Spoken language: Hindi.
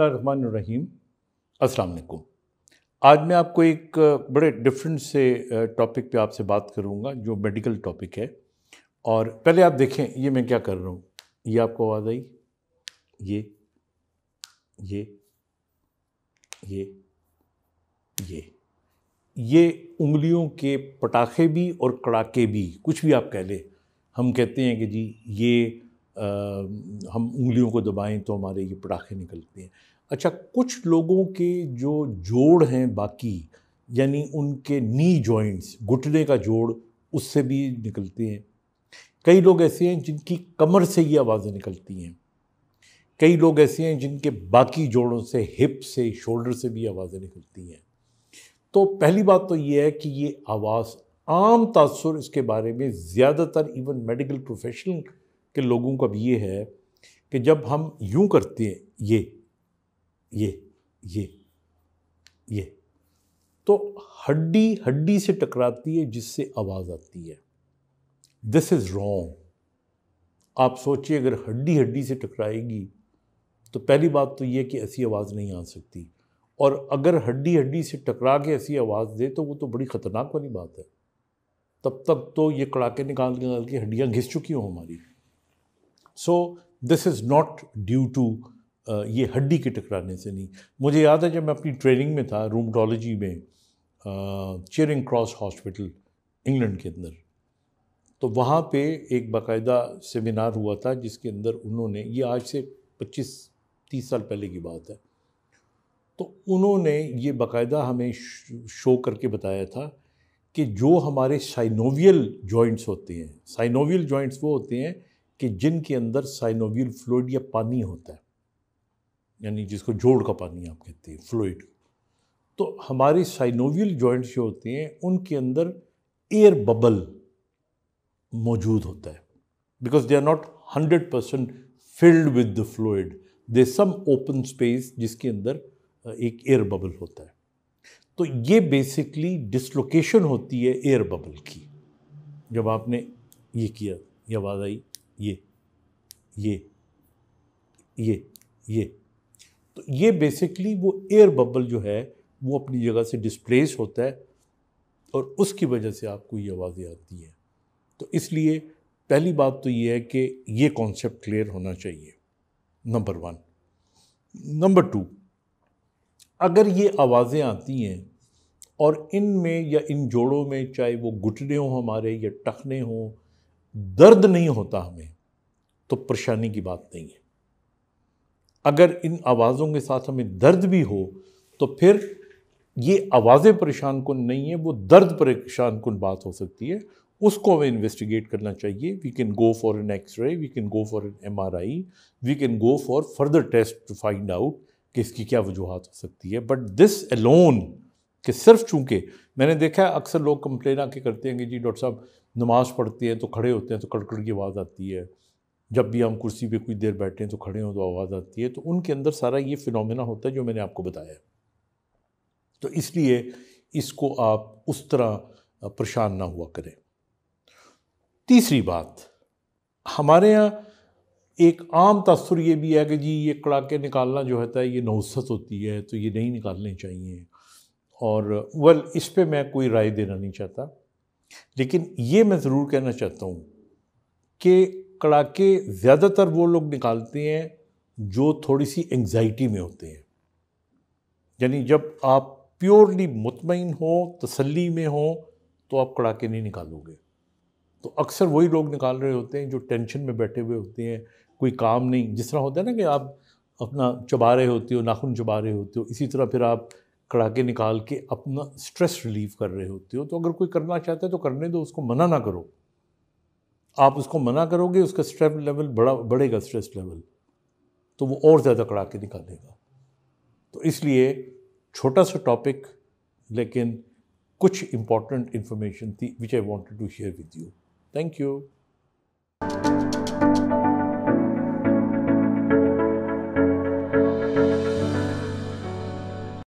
बिस्मिल्लाहिर्रहमानिर्रहीम अस्सलाम वालेकुम आज मैं आपको एक बड़े डिफरेंट से टॉपिक पे आपसे बात करूँगा जो मेडिकल टॉपिक है और पहले आप देखें ये मैं क्या कर रहा हूँ ये आपको आवाज़ आई ये ये ये ये ये उंगलियों के पटाखे भी और कड़ाके भी कुछ भी आप कह लें हम कहते हैं कि जी ये हम उंगलियों को दबाएं तो हमारे ये पटाखे निकलते हैं अच्छा कुछ लोगों के जो जोड़ हैं बाकी यानी उनके नी जॉइंट्स घुटने का जोड़ उससे भी निकलते हैं कई लोग ऐसे हैं जिनकी कमर से ये आवाज़ें निकलती हैं कई लोग ऐसे हैं जिनके बाकी जोड़ों से हिप से शोल्डर से भी आवाज़ें निकलती हैं तो पहली बात तो ये है कि ये आवाज़ आम तासर इसके बारे में ज़्यादातर इवन मेडिकल प्रोफेशनल के लोगों का भी ये है कि जब हम यूं करते हैं ये ये ये ये तो हड्डी हड्डी से टकराती है जिससे आवाज़ आती है दिस इज़ रॉन्ग आप सोचिए अगर हड्डी हड्डी से टकराएगी तो पहली बात तो ये कि ऐसी आवाज़ नहीं आ सकती और अगर हड्डी हड्डी से टकरा के ऐसी आवाज़ दे तो वो तो बड़ी ख़तरनाक वाली बात है तब तक तो ये कड़ाके निकाल निकाल के हड्डियाँ घिस चुकी हों हमारी so this is not due to ये हड्डी के टकराने से नहीं मुझे याद है जब मैं अपनी ट्रेनिंग में था रूमडोलॉजी में चेरिंग क्रॉस हॉस्पिटल इंग्लैंड के अंदर तो वहाँ पे एक बाकायदा सेमिनार हुआ था जिसके अंदर उन्होंने ये आज से 25 तीस साल पहले की बात है तो उन्होंने ये बाकायदा हमें शो करके बताया था कि जो हमारे साइनोवियल जॉइंट्स होते हैं साइनोवियल जॉइंट्स वो होते हैं कि जिनके अंदर साइनोवियल फ्लूड या पानी होता है यानी जिसको जोड़ का पानी आप कहते हैं फ्लूड तो हमारे साइनोवियल जॉइंट्स जो होते हैं उनके अंदर एयर बबल मौजूद होता है because they are not hundred percent filled with the fluid they some open space जिसके अंदर एक एयर बबल होता है तो ये बेसिकली डिसलोकेशन होती है एयर बबल की जब आपने ये किया ये आवाज़ आई ये ये ये ये तो ये बेसिकली वो एयर बबल जो है वो अपनी जगह से डिस्प्लेस होता है और उसकी वजह से आपको ये आवाज़ें आती हैं तो इसलिए पहली बात तो ये है कि ये कॉन्सेप्ट क्लियर होना चाहिए नंबर वन नंबर टू अगर ये आवाज़ें आती हैं और इन में या इन जोड़ों में चाहे वो घुटने हों हमारे या टखने हों दर्द नहीं होता हमें तो परेशानी की बात नहीं है अगर इन आवाज़ों के साथ हमें दर्द भी हो तो फिर ये आवाज़ें परेशान कन नहीं है वो दर्द परेशान कन बात हो सकती है उसको हमें इन्वेस्टिगेट करना चाहिए we can go for an x-ray we can go for an M R I we can go for further test to find out कि इसकी क्या वजूहत हो सकती है बट दिस अलोन कि सिर्फ चूँकि मैंने देखा है अक्सर लोग कंप्लेन आके करते हैं कि जी डॉक्टर साहब नमाज़ पढ़ते हैं तो खड़े होते हैं तो कड़कड़ की आवाज़ आती है जब भी हम कुर्सी पे कुछ देर बैठे हैं तो खड़े हों तो आवाज़ आती है तो उनके अंदर सारा ये फिनोमेना होता है जो मैंने आपको बताया तो इसलिए इसको आप उस तरह परेशान ना हुआ करें तीसरी बात हमारे यहाँ एक आम तसुर ये भी है कि जी ये कड़ाके निकालना जो होता है ये नौसत होती है तो ये नहीं निकालने चाहिए और वेल इस पर मैं कोई राय देना नहीं चाहता लेकिन ये मैं ज़रूर कहना चाहता हूँ कि कड़ाके ज़्यादातर वो लोग निकालते हैं जो थोड़ी सी एंग्जाइटी में होते हैं यानी जब आप प्योरली मुतमिन हो तसल्ली में हो तो आप कड़ाके नहीं निकालोगे तो अक्सर वही लोग निकाल रहे होते हैं जो टेंशन में बैठे हुए होते हैं कोई काम नहीं जिस तरह होता है ना कि आप अपना चबा रहे होते हो नाखून चबा रहे होते हो इसी तरह फिर आप कड़ाके निकाल के अपना स्ट्रेस रिलीव कर रहे होते हो तो अगर कोई करना चाहता है तो करने दो उसको मना ना करो आप उसको मना करोगे उसका स्ट्रेस लेवल बड़ा बढ़ेगा स्ट्रेस लेवल तो वो और ज़्यादा कड़ाके निकालेगा तो इसलिए छोटा सा टॉपिक लेकिन कुछ इम्पॉर्टेंट इन्फॉर्मेशन थी which I wanted to share with you thank you